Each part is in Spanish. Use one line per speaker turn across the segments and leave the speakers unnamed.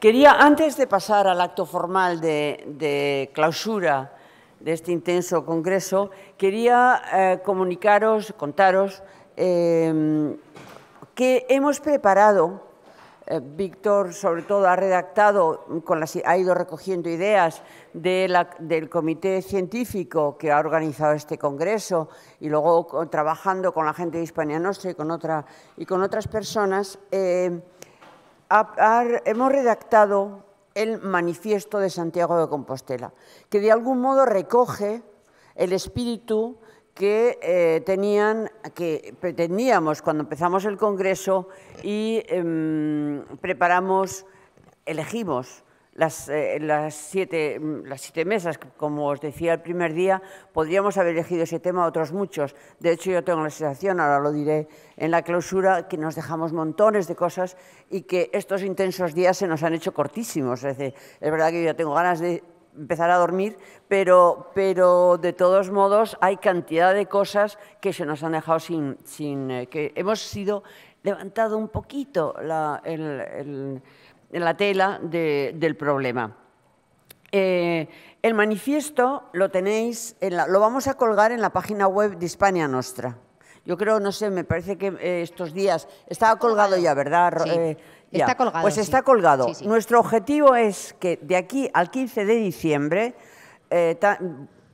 Quería, antes de pasar al acto formal de, clausura de este intenso congreso, quería eh, comunicaros, contaros, em, que hemos preparado, eh, Víctor sobre todo ha redactado, con las, ha ido recogiendo ideas del comité científico que ha organizado este congreso y luego trabajando con la gente de Hispania Nostra y con, otra, y con otras personas, em, hemos redactado el manifiesto de Santiago de Compostela, que de algún modo recoge el espíritu que eh, tenían, que pretendíamos cuando empezamos el Congreso y em, preparamos, elegimos las, eh, las, siete, mm, las siete mesas, como os decía el primer día, podríamos haber elegido ese tema a otros muchos. De hecho, yo tengo la sensación, ahora lo diré en la clausura, que nos dejamos montones de cosas y que estos intensos días se nos han hecho cortísimos. Es, es verdad que yo tengo ganas de empezar a dormir, pero, pero de todos modos hay cantidad de cosas que se nos han dejado sin, sin eh, que hemos sido levantado un poquito el en la tela del problema. Eh, el manifiesto lo tenéis, en la, lo vamos a colgar en la página web de Hispania Nostra. Yo creo, no sé, me parece que eh, estos días estaba colgado ya, ¿verdad? Eh, pues sí, Está colgado. Pues está colgado. Nuestro objetivo es que de aquí al 15 de diciembre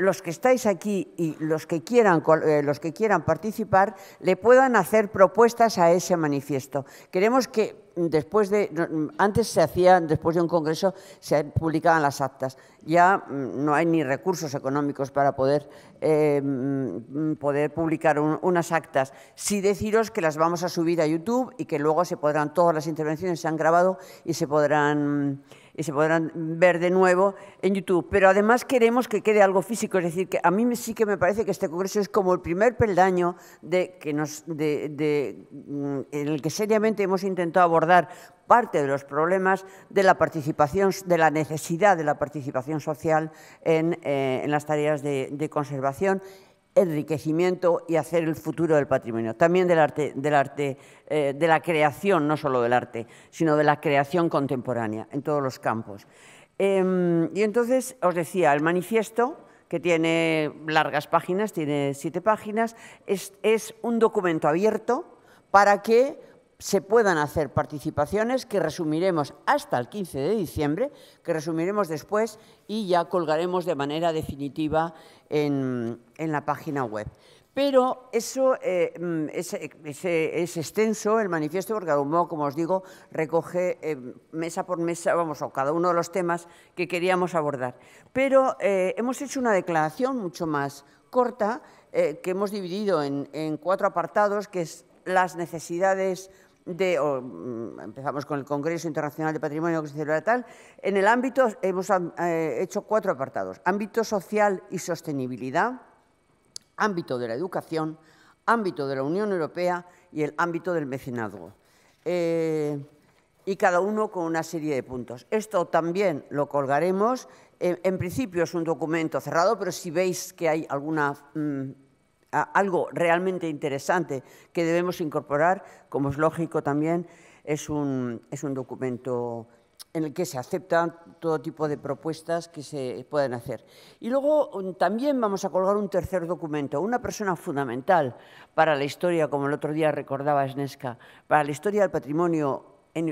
los que estáis aquí y los que quieran, eh, los que quieran participar le puedan hacer propuestas a ese manifiesto. Queremos que mm, después de mm, antes se hacía después de un congreso se publicaban las actas ya mm, no hay ni recursos económicos para poder eh, poder publicar unas actas sí deciros que las vamos a subir a YouTube y que luego se podrán todas las intervenciones se han grabado y se podrán y se podrán ver de nuevo en YouTube. Pero además queremos que quede algo físico, es decir, que a mí sí que me parece que este congreso es como el primer peldaño de, que mm, en el que seriamente hemos intentado abordar parte de los problemas de la participación, de la necesidad de la participación social en, eh, las tareas de, de conservación enriquecimiento y hacer el futuro del patrimonio, también del arte, eh, de la creación, no solo del arte, sino de la creación contemporánea en todos los campos. Em, y entonces os decía, el manifiesto, que tiene largas páginas, tiene siete páginas, es un documento abierto para que se puedan hacer participaciones que resumiremos hasta el 15 de diciembre, que resumiremos después y ya colgaremos de manera definitiva en, la página web. Pero eso eh, mm, es, extenso el manifiesto, porque como os digo, recoge eh, mesa por mesa, vamos, cada uno de los temas que queríamos abordar. Pero eh, hemos hecho una declaración mucho más corta, que hemos dividido en, en cuatro apartados, que es las necesidades Mm, empezamos con el Congreso Internacional de Patrimonio que se tal, en el ámbito hemos eh, hecho cuatro apartados, ámbito social y sostenibilidad, ámbito de la educación, ámbito de la Unión Europea y el ámbito del mecenazgo. Eh, y cada uno con una serie de puntos. Esto también lo colgaremos. Eh, en principio es un documento cerrado, pero si veis que hay alguna... Mm, algo realmente interesante que debemos incorporar, como es lógico también, es un, es un documento en el que se aceptan todo tipo de propuestas que se pueden hacer. Y luego mm, también vamos a colgar un tercer documento, una persona fundamental para la historia, como el otro día recordaba Snesca, para la historia del patrimonio,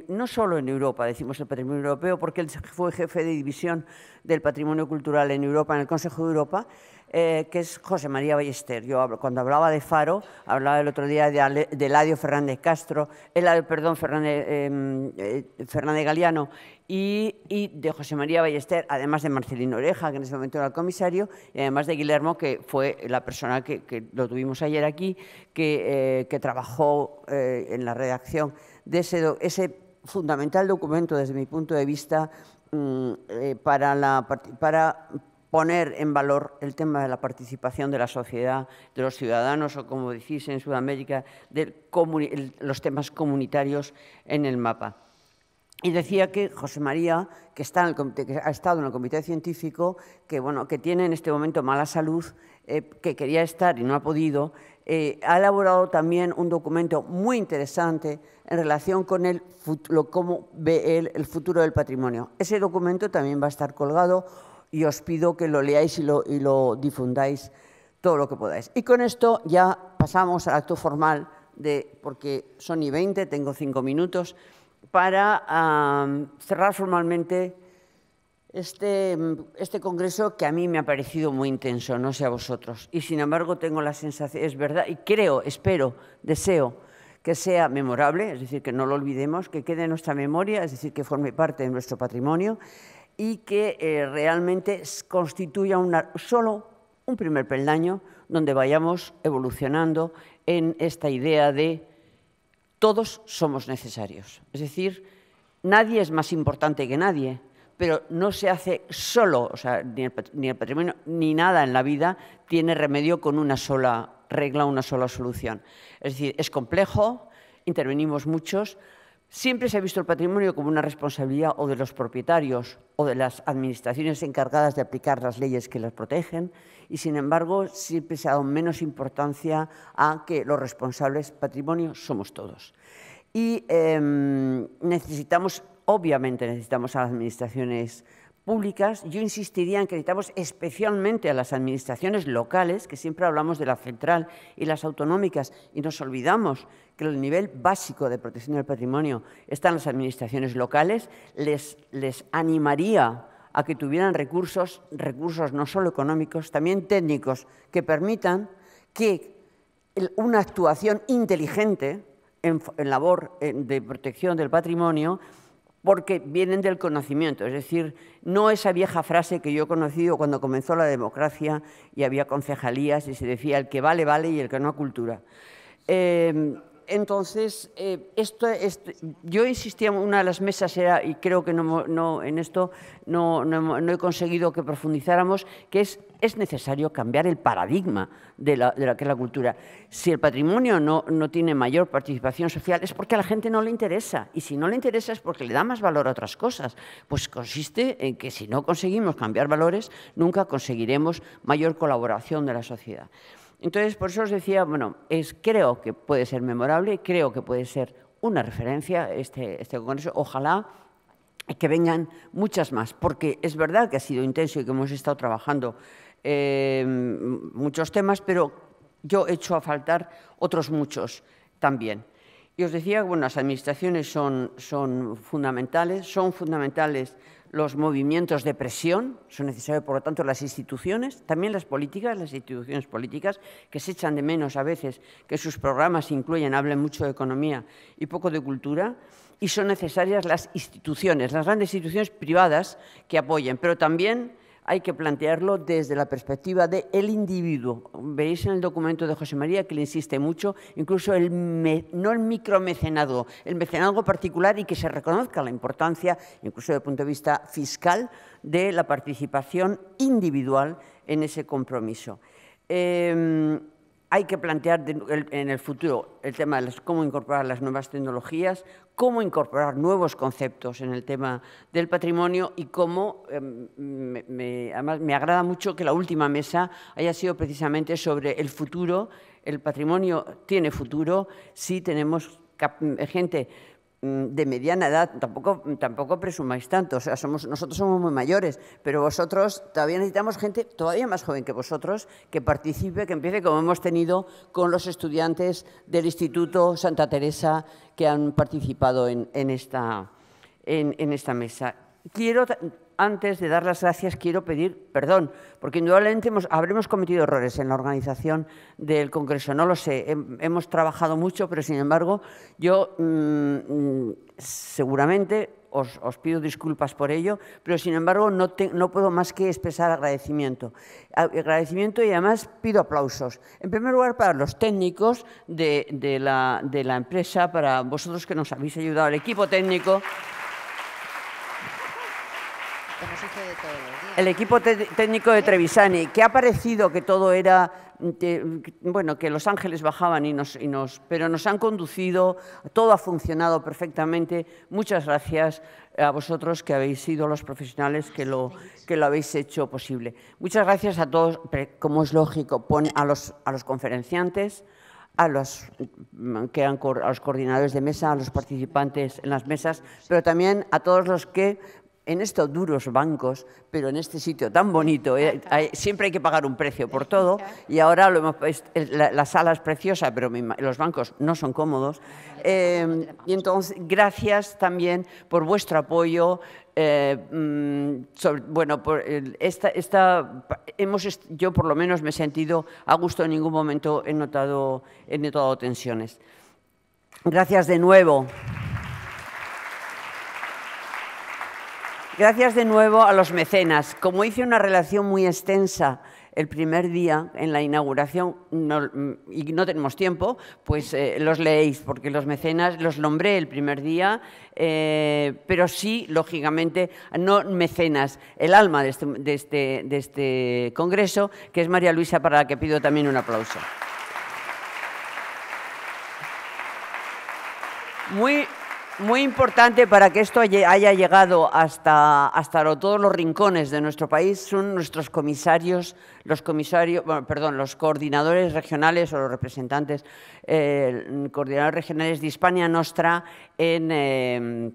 no solo en Europa, decimos el patrimonio europeo, porque él fue jefe de división del patrimonio cultural en Europa, en el Consejo de Europa, eh, que es José María Ballester. Yo cuando hablaba de Faro, hablaba el otro día de, Fernández Castro, el, eh, perdón, Fernández, eh, Fernández Galeano, y, de José María Ballester, además de Marcelino Oreja, que en ese momento era el comisario, y además de Guillermo, que fue la persona que, lo tuvimos ayer aquí, que, trabajó en la redacción de ese, ese, fundamental documento, desde mi punto de vista, mm, para, la, para poner en valor el tema de la participación de la sociedad, de los ciudadanos o, como decís en Sudamérica, de los temas comunitarios en el mapa. Y decía que José María, que, está ha estado en el comité científico, que, bueno, que tiene en este momento mala salud, eh, que quería estar y no ha podido, eh, ha elaborado también un documento muy interesante en relación con el, cómo ve él el futuro del patrimonio. Ese documento también va a estar colgado y os pido que lo leáis y lo, y lo difundáis todo lo que podáis. Y con esto ya pasamos al acto formal, de, porque son y 20, tengo cinco minutos, para cerrar formalmente este, este congreso que a mí me ha parecido muy intenso, no sé a vosotros. Y sin embargo tengo la sensación, es verdad, y creo, espero, deseo que sea memorable, es decir, que no lo olvidemos, que quede en nuestra memoria, es decir, que forme parte de nuestro patrimonio y que eh, realmente constituya solo un primer peldaño donde vayamos evolucionando en esta idea de todos somos necesarios. Es decir, nadie es más importante que nadie, pero no se hace solo, o sea, ni ni el patrimonio ni nada en la vida tiene remedio con una sola regla, una sola solución. Es decir, es complejo, intervenimos muchos, Siempre se ha visto el patrimonio como una responsabilidad o de los propietarios o de las administraciones encargadas de aplicar las leyes que las protegen y, sin embargo, siempre se ha dado menos importancia a que los responsables patrimonio somos todos. Y em, necesitamos, obviamente necesitamos a las administraciones yo insistiría en que necesitamos especialmente a las administraciones locales, que siempre hablamos de la central y las autonómicas, y nos olvidamos que el nivel básico de protección del patrimonio está en las administraciones locales, les, les animaría a que tuvieran recursos, recursos no solo económicos, también técnicos, que permitan que una actuación inteligente en, en labor eh, de protección del patrimonio porque vienen del conocimiento, es decir, no esa vieja frase que yo he conocido cuando comenzó la democracia y había concejalías y se decía el que vale, vale y el que no, cultura. Em, entonces, eh, esto, yo insistía una de las mesas, era, y creo que no, en esto no, he conseguido que profundizáramos, que es, necesario cambiar el paradigma de, la, de que la cultura. Si el patrimonio no, no tiene mayor participación social es porque a la gente no le interesa, y si no le interesa es porque le da más valor a otras cosas. Pues consiste en que si no conseguimos cambiar valores, nunca conseguiremos mayor colaboración de la sociedad. Entonces, por eso os decía, bueno, es, creo que puede ser memorable, creo que puede ser una referencia este, este congreso. Ojalá que vengan muchas más, porque es verdad que ha sido intenso y que hemos estado trabajando eh, muchos temas, pero yo echo a faltar otros muchos también. Y os decía, bueno, las administraciones son, son fundamentales, son fundamentales los movimientos de presión, son necesarios, por lo tanto, las instituciones, también las políticas, las instituciones políticas, que se echan de menos a veces que sus programas incluyan, hablen mucho de economía y poco de cultura, y son necesarias las instituciones, las grandes instituciones privadas que apoyen, pero también hay que plantearlo desde la perspectiva del individuo. Veis en el documento de José María que le insiste mucho, incluso el no el micromecenado, el mecenado particular y que se reconozca la importancia, incluso desde el punto de vista fiscal, de la participación individual en ese compromiso. Em, hay que plantear en el futuro el tema de cómo incorporar las nuevas tecnologías, cómo incorporar nuevos conceptos en el tema del patrimonio y cómo, em, además me agrada mucho que la última mesa haya sido precisamente sobre el futuro, el patrimonio tiene futuro si tenemos gente Mm, de mediana edad, tampoco, tampoco presumáis tanto, o sea, somos, nosotros somos muy mayores, pero vosotros todavía necesitamos gente todavía más joven que vosotros que participe, que empiece como hemos tenido con los estudiantes del Instituto Santa Teresa que han participado en, esta, en, en esta mesa quiero, antes de dar las gracias, quiero pedir perdón, porque indudablemente habremos cometido errores en la organización del Congreso, no lo sé, hemos trabajado mucho, pero sin embargo, yo mm, mm, seguramente os, pido disculpas por ello, pero sin embargo no, puedo más que expresar agradecimiento. Agradecimiento y además pido aplausos. En primer lugar, para los técnicos de, la, de la empresa, para vosotros que nos habéis ayudado, el equipo técnico. El equipo técnico de ¿Eh? Trevisani, que ha parecido que todo era, bueno, que los ángeles bajaban y nos, y nos, pero nos han conducido, todo ha funcionado perfectamente. Muchas gracias a vosotros que habéis sido los profesionales que lo, que lo habéis hecho posible. Muchas gracias a todos, como es lógico, a los, a los conferenciantes, a los, mm, que han, a los coordinadores de mesa, a los participantes en las mesas, pero también a todos los que en estos duros bancos, pero en este sitio tan bonito. Eh, siempre hay que pagar un precio por todo y ahora lo hemos, la, sala es preciosa, pero los bancos no son cómodos. Em, y entonces, gracias también por vuestro apoyo. Eh, mm, bueno, por esta, esta, hemos, yo por lo menos me he sentido a gusto en ningún momento, he notado, he notado tensiones. Gracias de nuevo. Gracias de nuevo a los mecenas. Como hice una relación muy extensa el primer día en la inauguración y no tenemos tiempo, pues eh, los leéis porque los mecenas los nombré el primer día, eh, pero sí, lógicamente, no mecenas, el alma este, este, de este, congreso, que es María Luisa, para la que pido también un aplauso. Muy, muy importante para que esto haya llegado hasta, hasta todos los rincones de nuestro país son nuestros comisarios, los comisarios, perdón, los coordinadores regionales o los representantes, eh, coordinadores regionales de Hispania Nostra eh,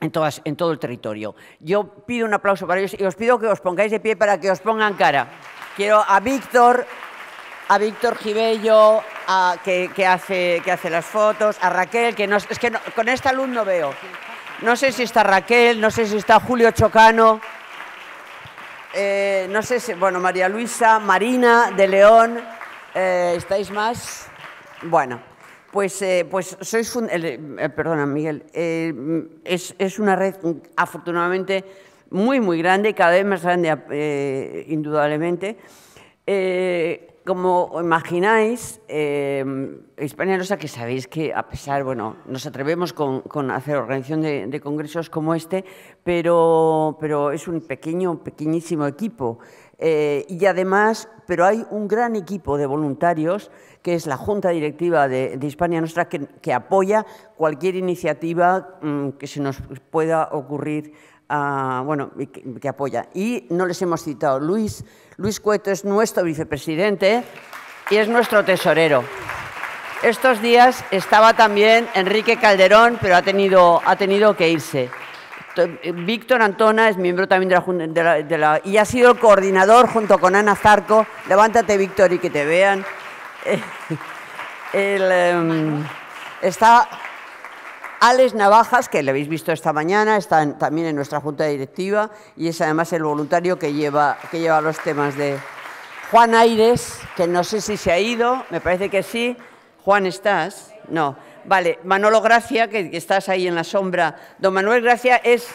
en, todas, en todo el territorio. Yo pido un aplauso para ellos y os pido que os pongáis de pie para que os pongan cara. Quiero a Víctor, a Víctor Gibello, que, hace, que hace las fotos, a Raquel, que no, es que con esta luz no veo. No sé si está Raquel, no sé si está Julio Chocano, eh, no sé si, bueno, María Luisa, Marina de León, eh, ¿estáis más? Bueno, pues, eh, pues sois, perdona Miguel, es, es una red afortunadamente muy, muy grande, cada vez más grande indudablemente. Como imagináis, eh, Hispania que sabéis que a pesar, bueno, nos atrevemos con, hacer organización de, congresos como este, pero, pero es un pequeño, pequeñísimo equipo. Eh, y además, pero hay un gran equipo de voluntarios, que es la Junta Directiva de, Hispania Nostra, que, que, apoya cualquier iniciativa mm, que se nos pueda ocurrir Ah, bueno, que, apoya. Y no les hemos citado. Luis, Luis Cueto es nuestro vicepresidente y es nuestro tesorero. Estos días estaba también Enrique Calderón, pero ha tenido, ha tenido que irse. Eh, Víctor Antona es miembro también de la, de, y ha sido coordinador junto con Ana Zarco. Levántate, Víctor, y que te vean. Em, está Alex Navajas, que le habéis visto esta mañana, está también en nuestra junta directiva y es además el voluntario que lleva, los temas de... Juan Aires, que no sé si se ha ido, me parece que sí. Juan, ¿estás? No. Vale, Manolo Gracia, que, estás ahí en la sombra. Don Manuel Gracia es,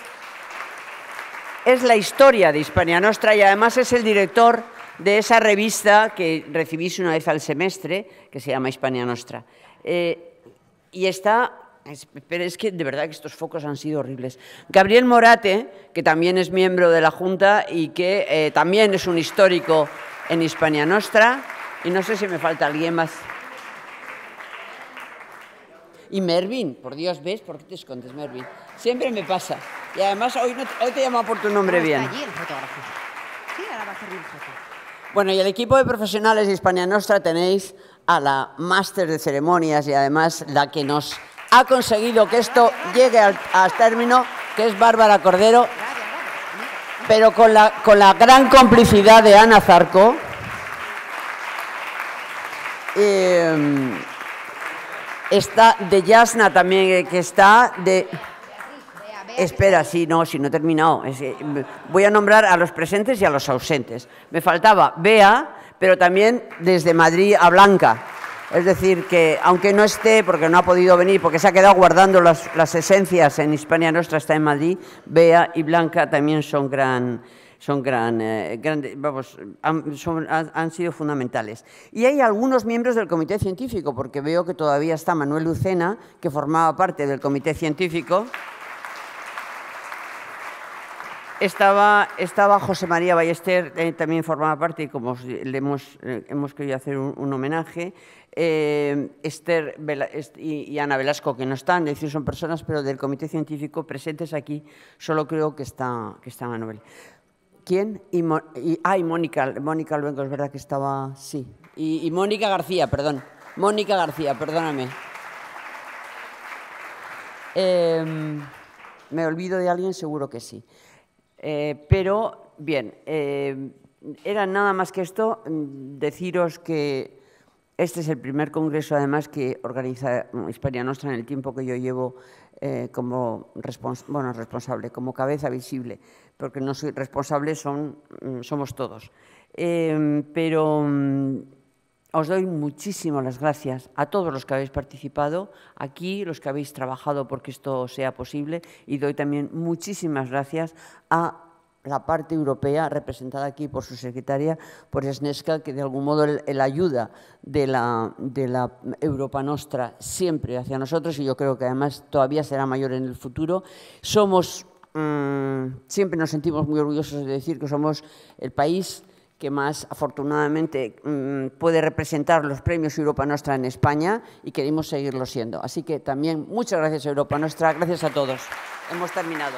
es la historia de Hispania Nostra y además es el director de esa revista que recibís una vez al semestre, que se llama Hispania Nostra. Eh, y está pero es que de verdad que estos focos han sido horribles. Gabriel Morate, que también es miembro de la Junta y que eh, también es un histórico en Hispania Nostra. Y no sé si me falta alguien más. Y Mervin, por Dios, ¿ves? ¿Por qué te escondes, Mervin? Siempre me pasa. Y además hoy, te, hoy te llamo por tu nombre bien. Allí el fotógrafo. Sí, ahora va a el fotógrafo. Bueno, y el equipo de profesionales de Hispania Nostra tenéis a la máster de ceremonias y además la que nos ha conseguido que esto llegue al, término, que es Bárbara Cordero, pero con la, con la gran complicidad de Ana Zarco. Eh, está de Yasna también, eh, que está de... Espera, sí, no, si no he terminado. Voy a nombrar a los presentes y a los ausentes. Me faltaba Bea, pero también desde Madrid a Blanca. Es decir, que aunque no esté, porque no ha podido venir, porque se ha quedado guardando las, esencias en Hispania Nuestra, está en Madrid, Bea y Blanca también son gran, son gran, eh, vamos, han, sido fundamentales. Y hay algunos miembros del comité científico, porque veo que todavía está Manuel Lucena, que formaba parte del comité científico. Estaba, estaba José María Ballester, eh, también formaba parte, y como le eh, hemos, querido hacer un, homenaje, eh, Esther y, Ana Velasco, que no están, decir, son personas, pero del comité científico presentes aquí, solo creo que está, que está Manuel. ¿Quién? Y, ah, y Mónica, Mónica Luengo, es verdad que estaba, sí. y Mónica García, perdón. Mónica García, perdóname. Em, ¿Me olvido de alguien? Seguro que sí. Eh, pero, bien, eh, era nada más que esto, mm, deciros que este es el primer congreso, además, que organiza Hispania Nostra en el tiempo que yo llevo eh, como bueno, responsable, como cabeza visible, porque no soy responsable, son, mm, somos todos. pero mm, os doy muchísimas gracias a todos los que habéis participado aquí, los que habéis trabajado porque esto sea posible y doy también muchísimas gracias a la parte europea, representada aquí por su secretaria, por Snesca, que de algún modo la ayuda de la, de la, Europa Nostra siempre hacia nosotros, y yo creo que además todavía será mayor en el futuro. Somos, mm, siempre nos sentimos muy orgullosos de decir que somos el país que más afortunadamente mm, puede representar los premios Europa Nostra en España y queremos seguirlo siendo. Así que también muchas gracias Europa Nostra, gracias a todos. Hemos terminado.